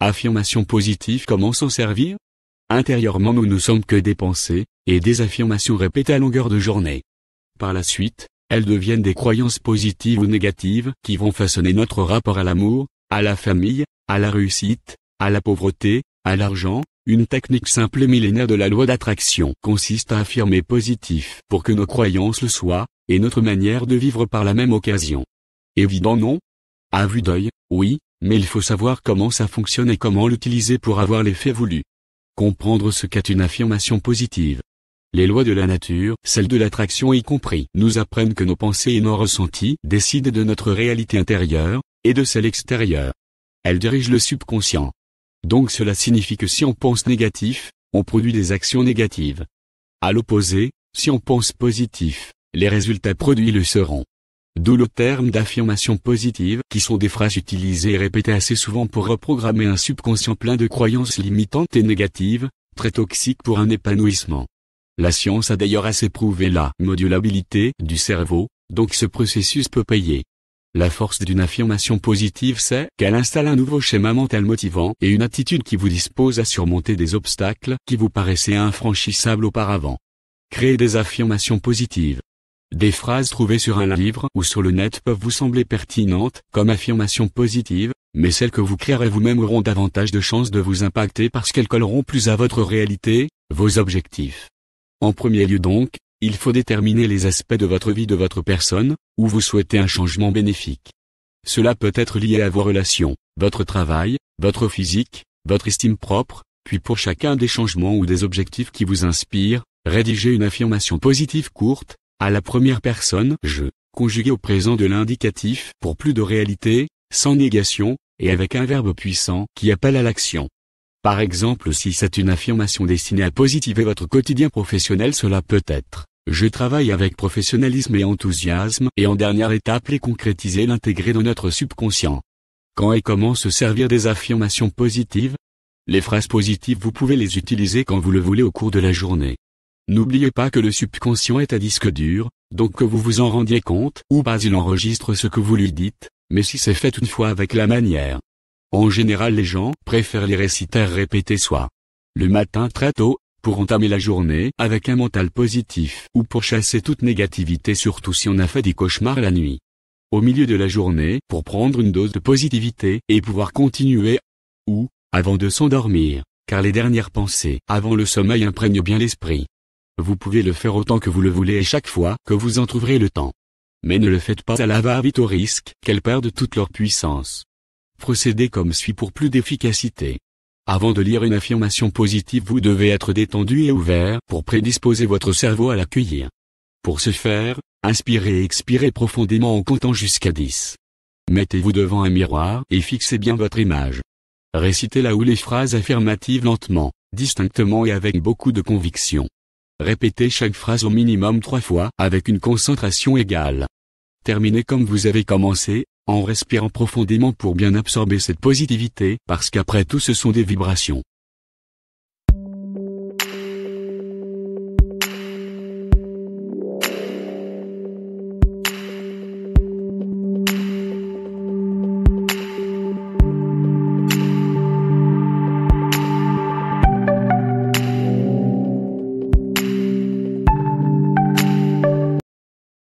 affirmations positives comment s'en servir Intérieurement nous ne sommes que des pensées, et des affirmations répétées à longueur de journée. Par la suite, elles deviennent des croyances positives ou négatives qui vont façonner notre rapport à l'amour, à la famille, à la réussite, à la pauvreté, à l'argent, une technique simple et millénaire de la loi d'attraction consiste à affirmer positif pour que nos croyances le soient, et notre manière de vivre par la même occasion. Évident non À vue d'œil, oui, mais il faut savoir comment ça fonctionne et comment l'utiliser pour avoir l'effet voulu. Comprendre ce qu'est une affirmation positive. Les lois de la nature, celles de l'attraction y compris, nous apprennent que nos pensées et nos ressentis décident de notre réalité intérieure, et de celle extérieure. Elles dirigent le subconscient. Donc cela signifie que si on pense négatif, on produit des actions négatives. À l'opposé, si on pense positif, les résultats produits le seront. D'où le terme d'affirmation positive, qui sont des phrases utilisées et répétées assez souvent pour reprogrammer un subconscient plein de croyances limitantes et négatives, très toxiques pour un épanouissement. La science a d'ailleurs assez prouvé la modulabilité du cerveau, donc ce processus peut payer. La force d'une affirmation positive c'est qu'elle installe un nouveau schéma mental motivant et une attitude qui vous dispose à surmonter des obstacles qui vous paraissaient infranchissables auparavant. Créer des affirmations positives, des phrases trouvées sur un livre ou sur le net peuvent vous sembler pertinentes, comme affirmations positive, mais celles que vous créerez vous-même auront davantage de chances de vous impacter parce qu'elles colleront plus à votre réalité, vos objectifs. En premier lieu donc, il faut déterminer les aspects de votre vie de votre personne, où vous souhaitez un changement bénéfique. Cela peut être lié à vos relations, votre travail, votre physique, votre estime propre, puis pour chacun des changements ou des objectifs qui vous inspirent, rédigez une affirmation positive courte, à la première personne je, conjugué au présent de l'indicatif pour plus de réalité, sans négation, et avec un verbe puissant qui appelle à l'action. Par exemple si c'est une affirmation destinée à positiver votre quotidien professionnel cela peut être « Je travaille avec professionnalisme et enthousiasme » et en dernière étape les concrétiser l'intégrer dans notre subconscient. Quand et comment se servir des affirmations positives Les phrases positives vous pouvez les utiliser quand vous le voulez au cours de la journée. N'oubliez pas que le subconscient est à disque dur, donc que vous vous en rendiez compte ou pas il enregistre ce que vous lui dites, mais si c'est fait une fois avec la manière. En général les gens préfèrent les récitaires répétés soit le matin très tôt, pour entamer la journée avec un mental positif ou pour chasser toute négativité surtout si on a fait des cauchemars la nuit. Au milieu de la journée pour prendre une dose de positivité et pouvoir continuer ou avant de s'endormir, car les dernières pensées avant le sommeil imprègnent bien l'esprit. Vous pouvez le faire autant que vous le voulez et chaque fois que vous en trouverez le temps. Mais ne le faites pas à la va-vite au risque qu'elles perdent toute leur puissance. Procédez comme suit pour plus d'efficacité. Avant de lire une affirmation positive, vous devez être détendu et ouvert pour prédisposer votre cerveau à l'accueillir. Pour ce faire, inspirez et expirez profondément en comptant jusqu'à 10. Mettez-vous devant un miroir et fixez bien votre image. Récitez là ou les phrases affirmatives lentement, distinctement et avec beaucoup de conviction. Répétez chaque phrase au minimum trois fois avec une concentration égale. Terminez comme vous avez commencé, en respirant profondément pour bien absorber cette positivité, parce qu'après tout ce sont des vibrations.